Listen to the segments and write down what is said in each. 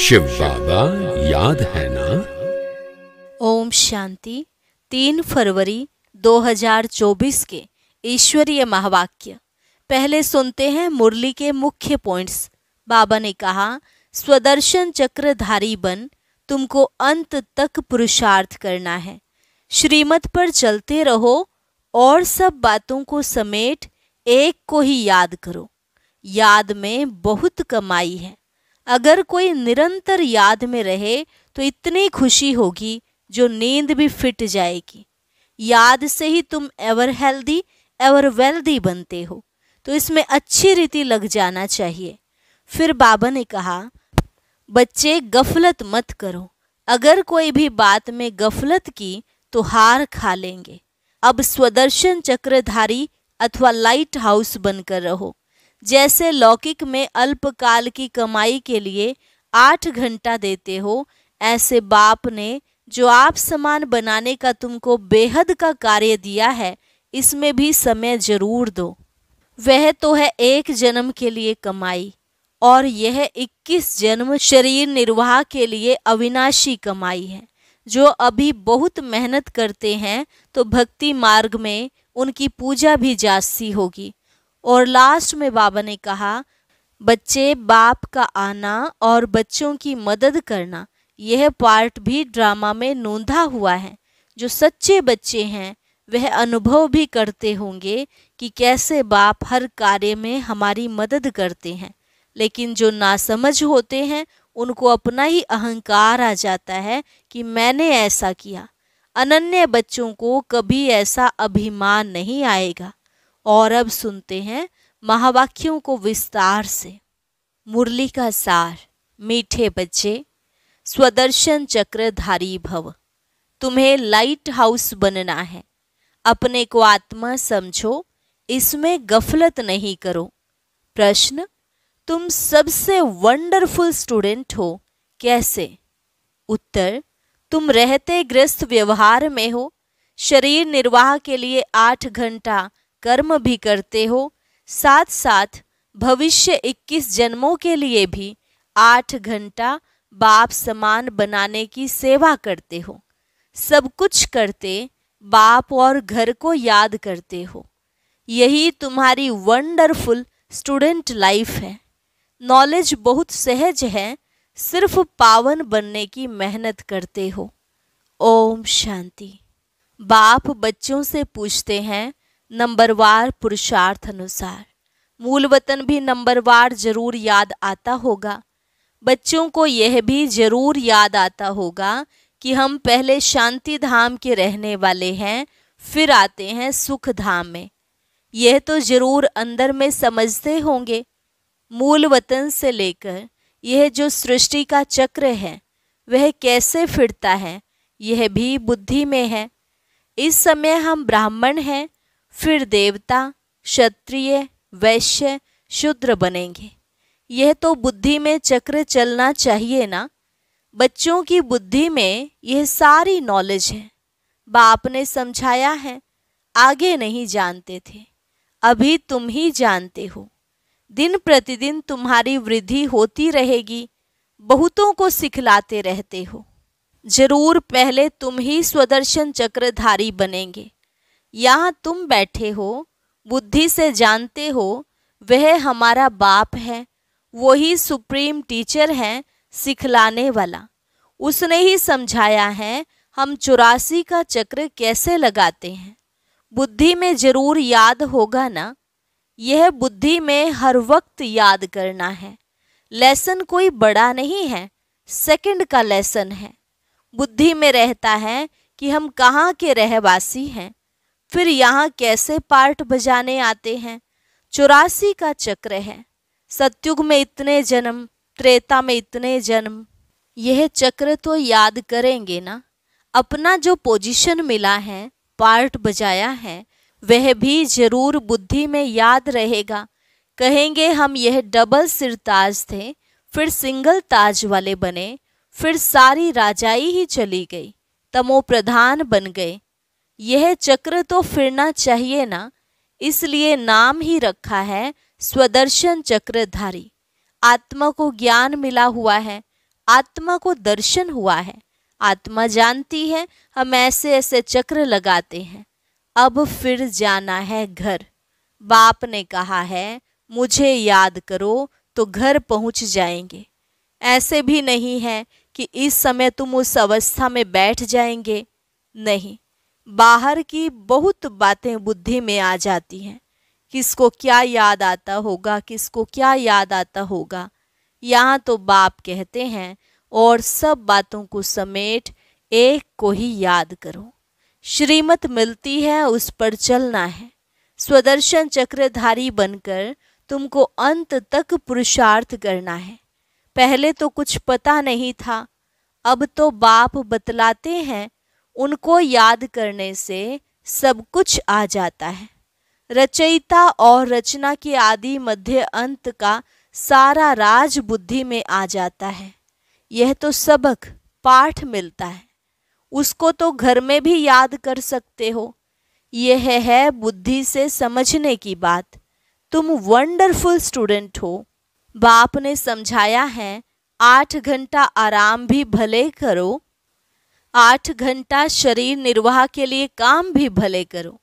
शिव बाबा याद है ना ओम शांति तीन फरवरी 2024 के ईश्वरीय महावाक्य पहले सुनते हैं मुरली के मुख्य पॉइंट्स बाबा ने कहा स्वदर्शन चक्रधारी बन तुमको अंत तक पुरुषार्थ करना है श्रीमत पर चलते रहो और सब बातों को समेट एक को ही याद करो याद में बहुत कमाई है अगर कोई निरंतर याद में रहे तो इतनी खुशी होगी जो नींद भी फिट जाएगी याद से ही तुम एवर हेल्दी एवर वेल्दी बनते हो तो इसमें अच्छी रीति लग जाना चाहिए फिर बाबा ने कहा बच्चे गफलत मत करो अगर कोई भी बात में गफलत की तो हार खा लेंगे अब स्वदर्शन चक्रधारी अथवा लाइट हाउस बनकर रहो जैसे लौकिक में अल्पकाल की कमाई के लिए आठ घंटा देते हो ऐसे बाप ने जो आप समान बनाने का तुमको बेहद का कार्य दिया है इसमें भी समय जरूर दो वह तो है एक जन्म के लिए कमाई और यह 21 जन्म शरीर निर्वाह के लिए अविनाशी कमाई है जो अभी बहुत मेहनत करते हैं तो भक्ति मार्ग में उनकी पूजा भी जासी होगी और लास्ट में बाबा ने कहा बच्चे बाप का आना और बच्चों की मदद करना यह पार्ट भी ड्रामा में नोंधा हुआ है जो सच्चे बच्चे हैं वह अनुभव भी करते होंगे कि कैसे बाप हर कार्य में हमारी मदद करते हैं लेकिन जो नासमझ होते हैं उनको अपना ही अहंकार आ जाता है कि मैंने ऐसा किया अनन्य बच्चों को कभी ऐसा अभिमान नहीं आएगा और अब सुनते हैं महावाक्यों को विस्तार से मुरली का सार मीठे बच्चे स्वदर्शन चक्रधारी भव तुम्हें लाइट हाउस बनना है अपने को आत्मा समझो इसमें गफलत नहीं करो प्रश्न तुम सबसे वंडरफुल स्टूडेंट हो कैसे उत्तर तुम रहते ग्रस्त व्यवहार में हो शरीर निर्वाह के लिए आठ घंटा कर्म भी करते हो साथ साथ भविष्य 21 जन्मों के लिए भी आठ घंटा बाप समान बनाने की सेवा करते हो सब कुछ करते बाप और घर को याद करते हो यही तुम्हारी वंडरफुल स्टूडेंट लाइफ है नॉलेज बहुत सहज है सिर्फ पावन बनने की मेहनत करते हो ओम शांति बाप बच्चों से पूछते हैं नंबरवार पुरुषार्थ अनुसार मूल वतन भी नंबरवार जरूर याद आता होगा बच्चों को यह भी जरूर याद आता होगा कि हम पहले शांति धाम के रहने वाले हैं फिर आते हैं सुख धाम में यह तो जरूर अंदर में समझते होंगे मूल वतन से लेकर यह जो सृष्टि का चक्र है वह कैसे फिरता है यह भी बुद्धि में है इस समय हम ब्राह्मण हैं फिर देवता क्षत्रिय वैश्य शूद्र बनेंगे यह तो बुद्धि में चक्र चलना चाहिए ना बच्चों की बुद्धि में यह सारी नॉलेज है बाप ने समझाया है आगे नहीं जानते थे अभी तुम ही जानते हो दिन प्रतिदिन तुम्हारी वृद्धि होती रहेगी बहुतों को सिखलाते रहते हो जरूर पहले तुम ही स्वदर्शन चक्रधारी बनेंगे यहाँ तुम बैठे हो बुद्धि से जानते हो वह हमारा बाप है वही सुप्रीम टीचर है सिखलाने वाला उसने ही समझाया है हम चौरासी का चक्र कैसे लगाते हैं बुद्धि में जरूर याद होगा ना यह बुद्धि में हर वक्त याद करना है लेसन कोई बड़ा नहीं है सेकंड का लेसन है बुद्धि में रहता है कि हम कहाँ के रहवासी हैं फिर यहाँ कैसे पार्ट बजाने आते हैं चौरासी का चक्र है सत्युग में इतने जन्म त्रेता में इतने जन्म यह चक्र तो याद करेंगे ना अपना जो पोजीशन मिला है पार्ट बजाया है वह भी जरूर बुद्धि में याद रहेगा कहेंगे हम यह डबल सिर ताज थे फिर सिंगल ताज वाले बने फिर सारी राजाई ही चली गई तमो प्रधान बन गए यह चक्र तो फिरना चाहिए ना इसलिए नाम ही रखा है स्वदर्शन चक्रधारी आत्मा को ज्ञान मिला हुआ है आत्मा को दर्शन हुआ है आत्मा जानती है हम ऐसे ऐसे चक्र लगाते हैं अब फिर जाना है घर बाप ने कहा है मुझे याद करो तो घर पहुंच जाएंगे ऐसे भी नहीं है कि इस समय तुम उस अवस्था में बैठ जाएंगे नहीं बाहर की बहुत बातें बुद्धि में आ जाती हैं किसको क्या याद आता होगा किसको क्या याद आता होगा यहाँ तो बाप कहते हैं और सब बातों को समेट एक को ही याद करो श्रीमत मिलती है उस पर चलना है स्वदर्शन चक्रधारी बनकर तुमको अंत तक पुरुषार्थ करना है पहले तो कुछ पता नहीं था अब तो बाप बतलाते हैं उनको याद करने से सब कुछ आ जाता है रचयिता और रचना के आदि मध्य अंत का सारा राज बुद्धि में आ जाता है यह तो सबक पाठ मिलता है उसको तो घर में भी याद कर सकते हो यह है बुद्धि से समझने की बात तुम वंडरफुल स्टूडेंट हो बाप ने समझाया है आठ घंटा आराम भी भले करो आठ घंटा शरीर निर्वाह के लिए काम भी भले करो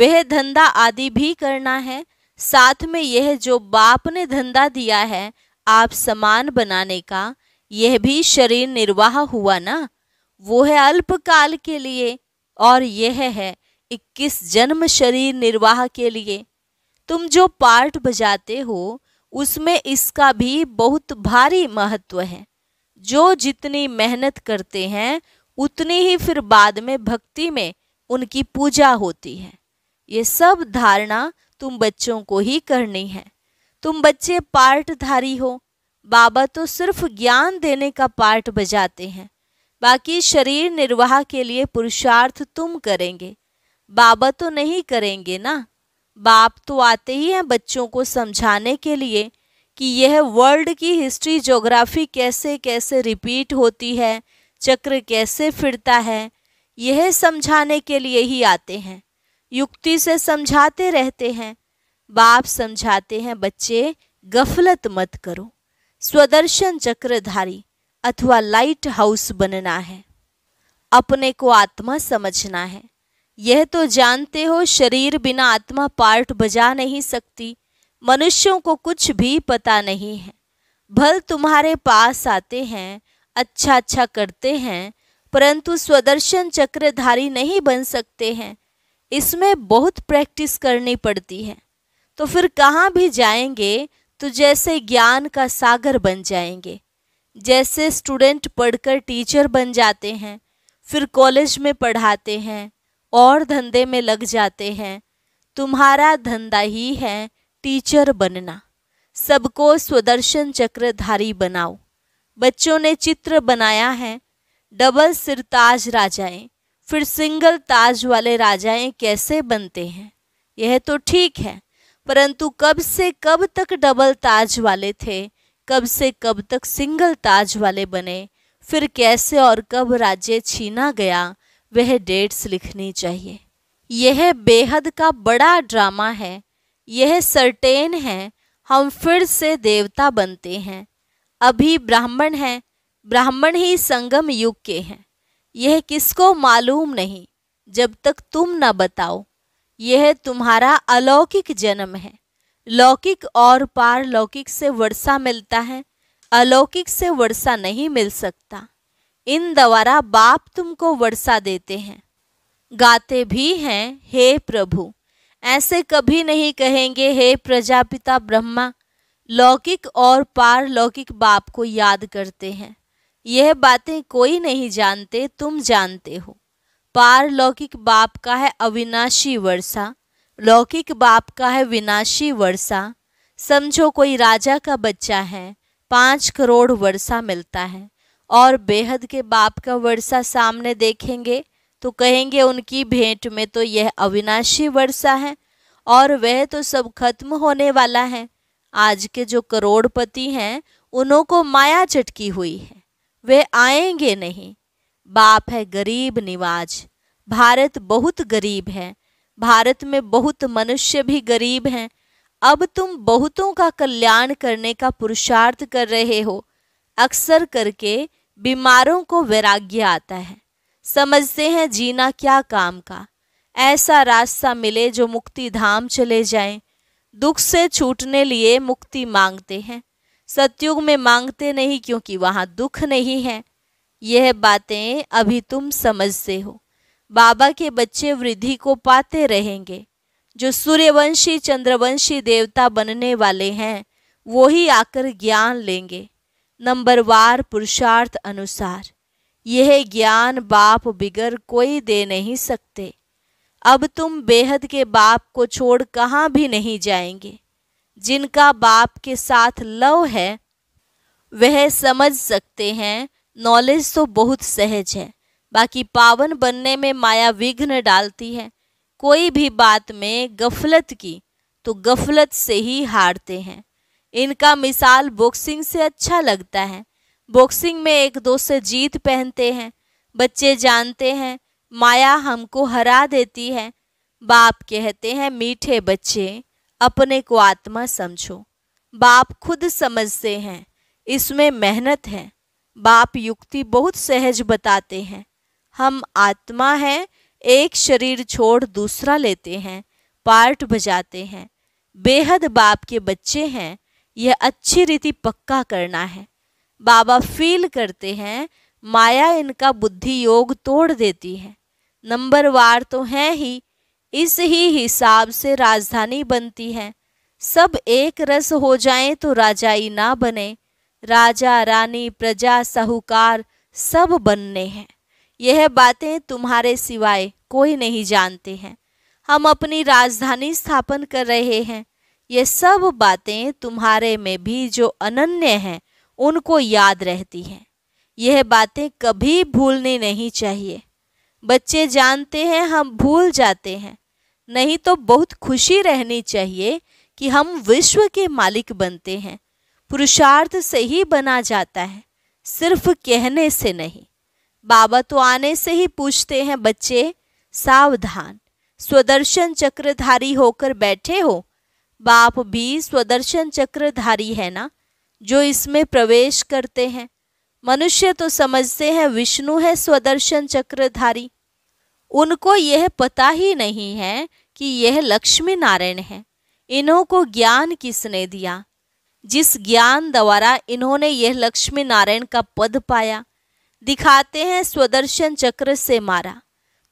वह धंधा आदि भी करना है साथ में यह जो बाप ने धंधा दिया है आप समान बनाने का यह भी शरीर निर्वाह हुआ ना वो है अल्पकाल के लिए और यह है इक्कीस जन्म शरीर निर्वाह के लिए तुम जो पार्ट बजाते हो उसमें इसका भी बहुत भारी महत्व है जो जितनी मेहनत करते हैं उतनी ही फिर बाद में भक्ति में उनकी पूजा होती है ये सब धारणा तुम बच्चों को ही करनी है तुम बच्चे पाठधारी हो बाबा तो सिर्फ ज्ञान देने का पाठ बजाते हैं बाकी शरीर निर्वाह के लिए पुरुषार्थ तुम करेंगे बाबा तो नहीं करेंगे ना बाप तो आते ही हैं बच्चों को समझाने के लिए कि यह वर्ल्ड की हिस्ट्री ज्योग्राफी कैसे कैसे रिपीट होती है चक्र कैसे फिरता है यह समझाने के लिए ही आते हैं युक्ति से समझाते रहते हैं बाप समझाते हैं बच्चे गफलत मत करो स्वदर्शन चक्रधारी अथवा लाइट हाउस बनना है अपने को आत्मा समझना है यह तो जानते हो शरीर बिना आत्मा पार्ट बजा नहीं सकती मनुष्यों को कुछ भी पता नहीं है भल तुम्हारे पास आते हैं अच्छा अच्छा करते हैं परंतु स्वदर्शन चक्रधारी नहीं बन सकते हैं इसमें बहुत प्रैक्टिस करनी पड़ती है तो फिर कहाँ भी जाएंगे तो जैसे ज्ञान का सागर बन जाएंगे जैसे स्टूडेंट पढ़कर टीचर बन जाते हैं फिर कॉलेज में पढ़ाते हैं और धंधे में लग जाते हैं तुम्हारा धंधा ही है टीचर बनना सबको स्वदर्शन चक्रधारी बनाओ बच्चों ने चित्र बनाया है डबल सिरताज राजाएं फिर सिंगल ताज वाले राजाएं कैसे बनते हैं यह तो ठीक है परंतु कब से कब तक डबल ताज वाले थे कब से कब तक सिंगल ताज वाले बने फिर कैसे और कब राज्य छीना गया वह डेट्स लिखनी चाहिए यह बेहद का बड़ा ड्रामा है यह सर्टेन है हम फिर से देवता बनते हैं अभी ब्राह्मण हैं ब्राह्मण ही संगम युग के हैं यह किसको मालूम नहीं जब तक तुम न बताओ यह तुम्हारा अलौकिक जन्म है लौकिक और पारलौकिक से वर्षा मिलता है अलौकिक से वर्षा नहीं मिल सकता इन द्वारा बाप तुमको वर्षा देते हैं गाते भी हैं हे प्रभु ऐसे कभी नहीं कहेंगे हे प्रजापिता ब्रह्मा लौकिक और पारलौकिक बाप को याद करते हैं यह बातें कोई नहीं जानते तुम जानते हो पारलौकिक बाप का है अविनाशी वर्षा लौकिक बाप का है विनाशी वर्षा समझो कोई राजा का बच्चा है पाँच करोड़ वर्षा मिलता है और बेहद के बाप का वर्षा सामने देखेंगे तो कहेंगे उनकी भेंट में तो यह अविनाशी वर्षा है और वह तो सब खत्म होने वाला है आज के जो करोड़पति हैं उन्हों को माया चटकी हुई है वे आएंगे नहीं बाप है गरीब निवाज भारत बहुत गरीब है भारत में बहुत मनुष्य भी गरीब हैं अब तुम बहुतों का कल्याण करने का पुरुषार्थ कर रहे हो अक्सर करके बीमारों को वैराग्य आता है समझते हैं जीना क्या काम का ऐसा रास्ता मिले जो मुक्ति धाम चले जाएं दुख से छूटने लिए मुक्ति मांगते हैं सत्युग में मांगते नहीं क्योंकि वहाँ दुख नहीं है यह बातें अभी तुम समझते हो बाबा के बच्चे वृद्धि को पाते रहेंगे जो सूर्यवंशी चंद्रवंशी देवता बनने वाले हैं वो ही आकर ज्ञान लेंगे नंबर वार पुरुषार्थ अनुसार यह ज्ञान बाप बिगर कोई दे नहीं सकते अब तुम बेहद के बाप को छोड़ कहाँ भी नहीं जाएंगे जिनका बाप के साथ लव है वह समझ सकते हैं नॉलेज तो बहुत सहज है बाकी पावन बनने में माया विघ्न डालती है कोई भी बात में गफलत की तो गफलत से ही हारते हैं इनका मिसाल बॉक्सिंग से अच्छा लगता है बॉक्सिंग में एक दो से जीत पहनते हैं बच्चे जानते हैं माया हमको हरा देती है बाप कहते हैं मीठे बच्चे अपने को आत्मा समझो बाप खुद समझते हैं इसमें मेहनत है बाप युक्ति बहुत सहज बताते हैं हम आत्मा हैं एक शरीर छोड़ दूसरा लेते हैं पार्ट बजाते हैं बेहद बाप के बच्चे हैं यह अच्छी रीति पक्का करना है बाबा फील करते हैं माया इनका बुद्धि योग तोड़ देती है नंबरवार तो हैं ही इस ही हिसाब से राजधानी बनती है सब एक रस हो जाएं तो राजाई ना बने राजा रानी प्रजा साहूकार सब बनने हैं यह बातें तुम्हारे सिवाय कोई नहीं जानते हैं हम अपनी राजधानी स्थापन कर रहे हैं ये सब बातें तुम्हारे में भी जो अनन्य हैं उनको याद रहती हैं यह बातें कभी भूलनी नहीं चाहिए बच्चे जानते हैं हम भूल जाते हैं नहीं तो बहुत खुशी रहनी चाहिए कि हम विश्व के मालिक बनते हैं पुरुषार्थ से ही बना जाता है सिर्फ कहने से नहीं बाबा तो आने से ही पूछते हैं बच्चे सावधान स्वदर्शन चक्रधारी होकर बैठे हो बाप भी स्वदर्शन चक्रधारी है ना जो इसमें प्रवेश करते हैं मनुष्य तो समझते हैं विष्णु है स्वदर्शन चक्रधारी उनको यह पता ही नहीं है कि यह लक्ष्मी नारायण है इन्हों को ज्ञान किसने दिया जिस ज्ञान द्वारा इन्होंने यह लक्ष्मी नारायण का पद पाया दिखाते हैं स्वदर्शन चक्र से मारा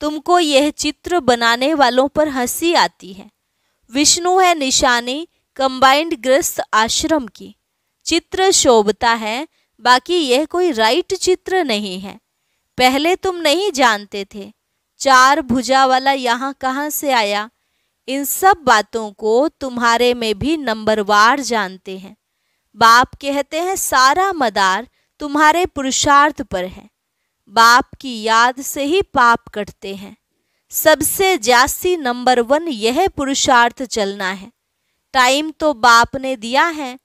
तुमको यह चित्र बनाने वालों पर हंसी आती है विष्णु है निशानी कंबाइंड ग्रस्त आश्रम की चित्र शोभता है बाकी यह कोई राइट चित्र नहीं है पहले तुम नहीं जानते थे चार भुजा वाला यहाँ कहाँ से आया इन सब बातों को तुम्हारे में भी नंबरवार जानते हैं बाप कहते हैं सारा मदार तुम्हारे पुरुषार्थ पर है बाप की याद से ही पाप कटते हैं सबसे जास्ती नंबर वन यह पुरुषार्थ चलना है टाइम तो बाप ने दिया है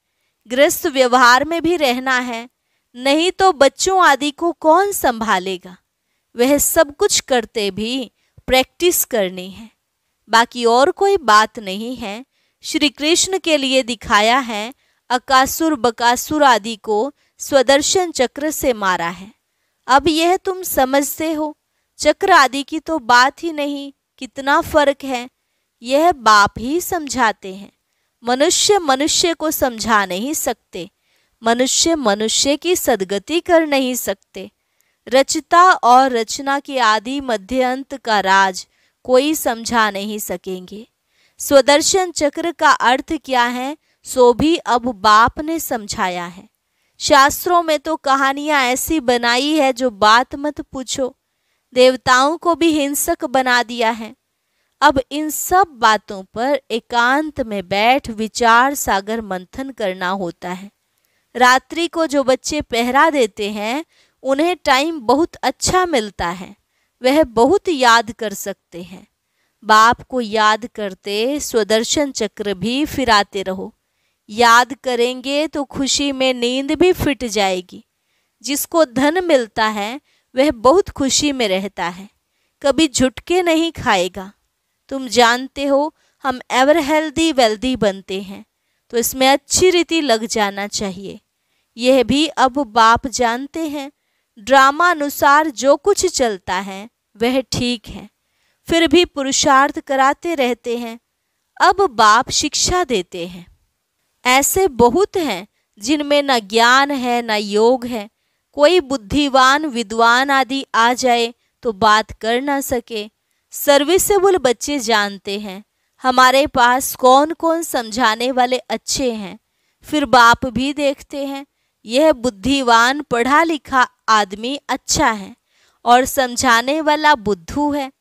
गृहस्थ व्यवहार में भी रहना है नहीं तो बच्चों आदि को कौन संभालेगा वह सब कुछ करते भी प्रैक्टिस करनी है बाकी और कोई बात नहीं है श्री कृष्ण के लिए दिखाया है अकासुर बकासुर आदि को स्वदर्शन चक्र से मारा है अब यह तुम समझते हो चक्र आदि की तो बात ही नहीं कितना फर्क है यह बाप ही समझाते हैं मनुष्य मनुष्य को समझा नहीं सकते मनुष्य मनुष्य की सदगति कर नहीं सकते रचिता और रचना के आदि मध्य अंत का राज कोई समझा नहीं सकेंगे स्वदर्शन चक्र का अर्थ क्या है सो भी अब बाप ने समझाया है शास्त्रों में तो कहानियां ऐसी बनाई है जो बात मत पूछो देवताओं को भी हिंसक बना दिया है अब इन सब बातों पर एकांत में बैठ विचार सागर मंथन करना होता है रात्रि को जो बच्चे पहरा देते हैं उन्हें टाइम बहुत अच्छा मिलता है वह बहुत याद कर सकते हैं बाप को याद करते स्वदर्शन चक्र भी फिराते रहो याद करेंगे तो खुशी में नींद भी फिट जाएगी जिसको धन मिलता है वह बहुत खुशी में रहता है कभी झुटके नहीं खाएगा तुम जानते हो हम एवर हेल्दी वेल्दी बनते हैं तो इसमें अच्छी रीति लग जाना चाहिए यह भी अब बाप जानते हैं ड्रामा अनुसार जो कुछ चलता है वह ठीक है फिर भी पुरुषार्थ कराते रहते हैं अब बाप शिक्षा देते हैं ऐसे बहुत हैं जिनमें न ज्ञान है न योग है कोई बुद्धिवान विद्वान आदि आ जाए तो बात कर ना सके सर्विसेबल बच्चे जानते हैं हमारे पास कौन कौन समझाने वाले अच्छे हैं फिर बाप भी देखते हैं यह बुद्धिवान पढ़ा लिखा आदमी अच्छा है और समझाने वाला बुद्धू है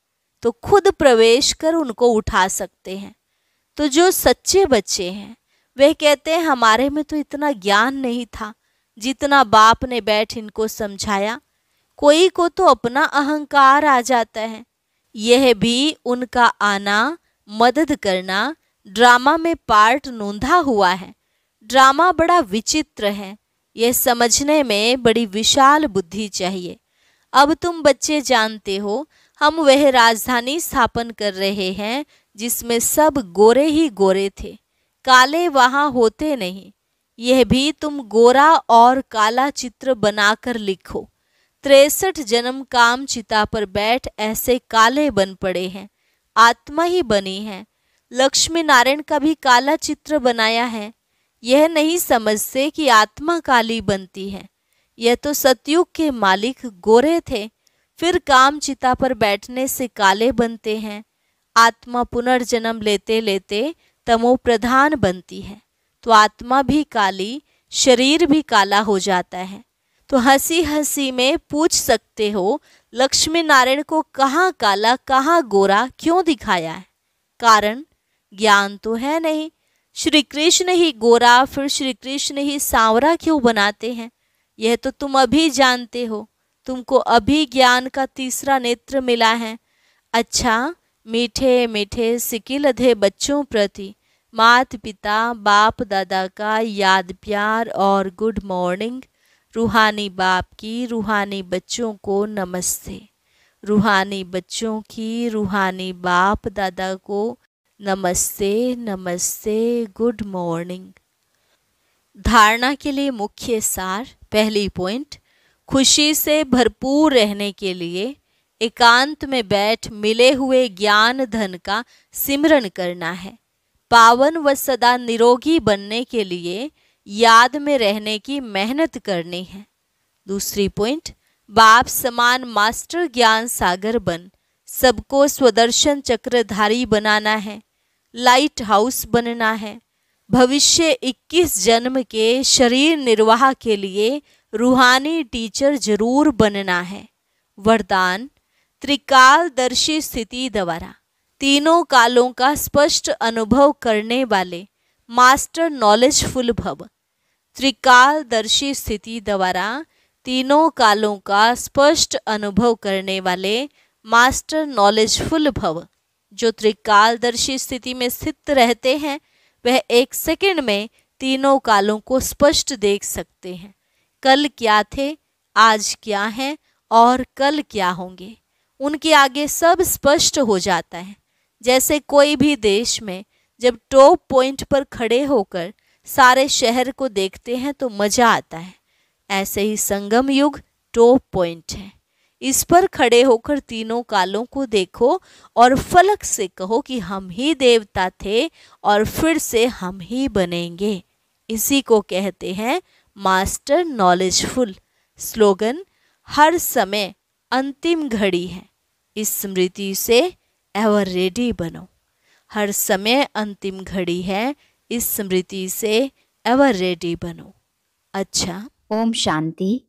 तो खुद प्रवेश कर उनको उठा सकते हैं तो जो सच्चे बच्चे हैं वे कहते हैं हमारे में तो इतना ज्ञान नहीं था जितना बाप ने बैठ इनको समझाया कोई को तो अपना अहंकार आ जाता है यह भी उनका आना मदद करना ड्रामा में पार्ट नोंधा हुआ है ड्रामा बड़ा विचित्र है यह समझने में बड़ी विशाल बुद्धि चाहिए अब तुम बच्चे जानते हो हम वह राजधानी स्थापन कर रहे हैं जिसमें सब गोरे ही गोरे थे काले वहाँ होते नहीं यह भी तुम गोरा और काला चित्र बनाकर लिखो तिरसठ जन्म काम चिता पर बैठ ऐसे काले बन पड़े हैं आत्मा ही बनी है लक्ष्मी नारायण का भी काला चित्र बनाया है यह नहीं समझते कि आत्मा काली बनती है यह तो सतयुग के मालिक गोरे थे फिर काम चिता पर बैठने से काले बनते हैं आत्मा पुनर्जन्म लेते लेते तमो प्रधान बनती है तो आत्मा भी काली शरीर भी काला हो जाता है तो हंसी हंसी में पूछ सकते हो लक्ष्मी नारायण को कहाँ काला कहाँ गोरा क्यों दिखाया है कारण ज्ञान तो है नहीं श्री कृष्ण ही गोरा फिर श्री कृष्ण ही सांवरा क्यों बनाते हैं यह तो तुम अभी जानते हो तुमको अभी ज्ञान का तीसरा नेत्र मिला है अच्छा मीठे मीठे सिकिलधे बच्चों प्रति मात पिता बाप दादा का याद प्यार और गुड मॉर्निंग रूहानी बाप की रूहानी बच्चों को नमस्ते रूहानी बच्चों की रूहानी बाप दादा को नमस्ते नमस्ते गुड मॉर्निंग धारणा के लिए मुख्य सार पहली पॉइंट खुशी से भरपूर रहने के लिए एकांत में बैठ मिले हुए ज्ञान धन का सिमरन करना है पावन व सदा निरोगी बनने के लिए याद में रहने की मेहनत करनी है दूसरी पॉइंट बाप समान मास्टर ज्ञान सागर बन सबको स्वदर्शन चक्रधारी बनाना है लाइट हाउस बनना है भविष्य 21 जन्म के शरीर निर्वाह के लिए रूहानी टीचर जरूर बनना है वरदान त्रिकालदर्शी स्थिति द्वारा तीनों कालों का स्पष्ट अनुभव करने वाले मास्टर नॉलेजफुल भव त्रिकालदर्शी स्थिति द्वारा तीनों कालों का स्पष्ट अनुभव करने वाले मास्टर नॉलेजफुल भव जो त्रिकालदर्शी स्थिति में स्थित रहते हैं वह एक सेकंड में तीनों कालों को स्पष्ट देख सकते हैं कल क्या थे आज क्या हैं और कल क्या होंगे उनके आगे सब स्पष्ट हो जाता है जैसे कोई भी देश में जब टॉप पॉइंट पर खड़े होकर सारे शहर को देखते हैं तो मज़ा आता है ऐसे ही संगम युग टॉप पॉइंट है इस पर खड़े होकर तीनों कालों को देखो और फलक से कहो कि हम ही देवता थे और फिर से हम ही बनेंगे इसी को कहते हैं मास्टर नॉलेजफुल स्लोगन हर समय अंतिम घड़ी है इस स्मृति से एवर रेडी बनो हर समय अंतिम घड़ी है इस स्मृति से एवर रेडी बनो अच्छा ओम शांति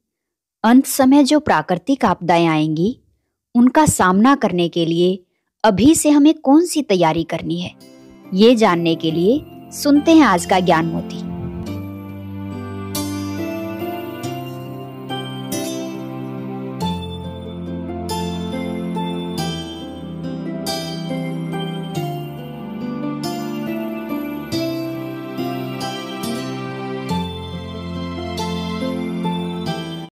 अंत समय जो प्राकृतिक आपदाएं आएंगी उनका सामना करने के लिए अभी से हमें कौन सी तैयारी करनी है ये जानने के लिए सुनते हैं आज का ज्ञान मोती